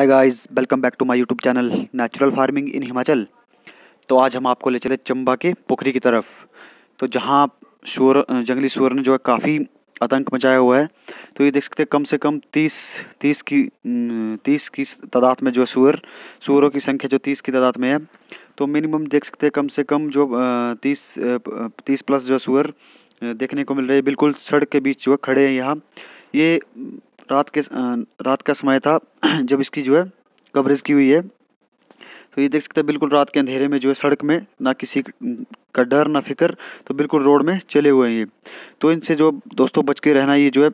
hi guys welcome back to my YouTube channel natural farming in Himachal तो आज हम आपको ले चले चंबा के पोखरी की तरफ तो जहाँ शोर जंगली शोर ने जो है काफ़ी आतंक मचाया हुआ है तो ये देख सकते हैं कम से कम तीस तीस की तीस की तादाद में जो सूअर सूअरों की संख्या जो तीस की तादाद में है तो मिनिमम देख सकते हैं कम से कम जो तीस तीस प्लस जो सूअर देखने को मिल रही है बिल्कुल सड़क के बीच जो है खड़े हैं यहाँ ये रात के रात का समय था जब इसकी जो है कवरेज की हुई है तो ये देख सकते हैं बिल्कुल रात के अंधेरे में जो है सड़क में ना किसी का डर ना फिक्र तो बिल्कुल रोड में चले हुए हैं ये तो इनसे जो दोस्तों बच के रहना ये जो है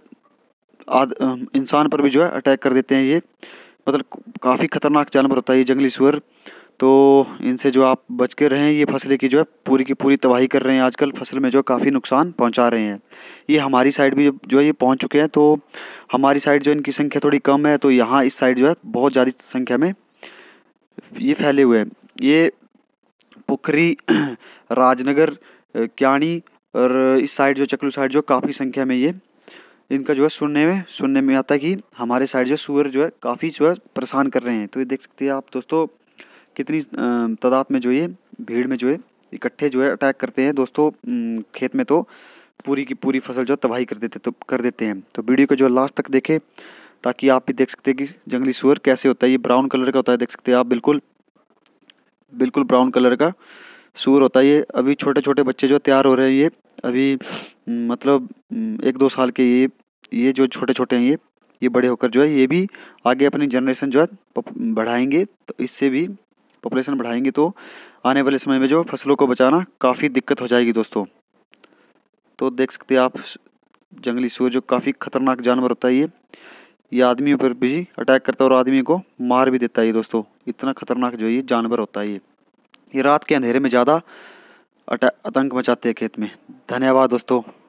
आद इंसान पर भी जो है अटैक कर देते हैं ये मतलब काफ़ी खतरनाक जानवर होता है ये जंगली सुअर तो इनसे जो आप बच के रहें ये फसलें की जो है पूरी की पूरी तबाही कर रहे हैं आजकल फसल में जो काफ़ी नुकसान पहुंचा रहे हैं ये हमारी साइड भी जो है ये पहुंच चुके हैं तो हमारी साइड जो इनकी संख्या थोड़ी कम है तो यहाँ इस साइड जो है बहुत ज़्यादा संख्या में ये फैले हुए हैं ये पुखरी राजनगर क्याणी और इस साइड जो चकलू साइड जो काफ़ी संख्या में ये इनका जो है सुनने में सुनने में आता है कि हमारे साइड जो सूअर जो है काफ़ी जो है परेशान कर रहे हैं तो ये देख सकते हैं आप दोस्तों कितनी तादाद में जो ये भीड़ में जो है इकट्ठे जो है अटैक करते हैं दोस्तों खेत में तो पूरी की पूरी फसल जो तबाही कर देते तो कर देते हैं तो वीडियो को जो लास्ट तक देखें ताकि आप भी देख सकते हैं कि जंगली सुअर कैसे होता है ये ब्राउन कलर का होता है देख सकते हैं आप बिल्कुल बिल्कुल ब्राउन कलर का सूर होता है ये अभी छोटे छोटे बच्चे जो तैयार हो रहे हैं ये अभी मतलब एक दो साल के ये ये जो छोटे छोटे हैं ये ये बड़े होकर जो है ये भी आगे अपनी जनरेशन जो है बढ़ाएंगे तो इससे भी पॉपुलेशन बढ़ाएंगे तो आने वाले समय में जो फसलों को बचाना काफ़ी दिक्कत हो जाएगी दोस्तों तो देख सकते हैं आप जंगली सूअर जो काफ़ी खतरनाक जानवर होता है ये ये आदमियों पर भी अटैक करता है और आदमी को मार भी देता है ये दोस्तों इतना खतरनाक जो ये जानवर होता है ये ये रात के अंधेरे में ज़्यादा आतंक मचाते हैं खेत में धन्यवाद दोस्तों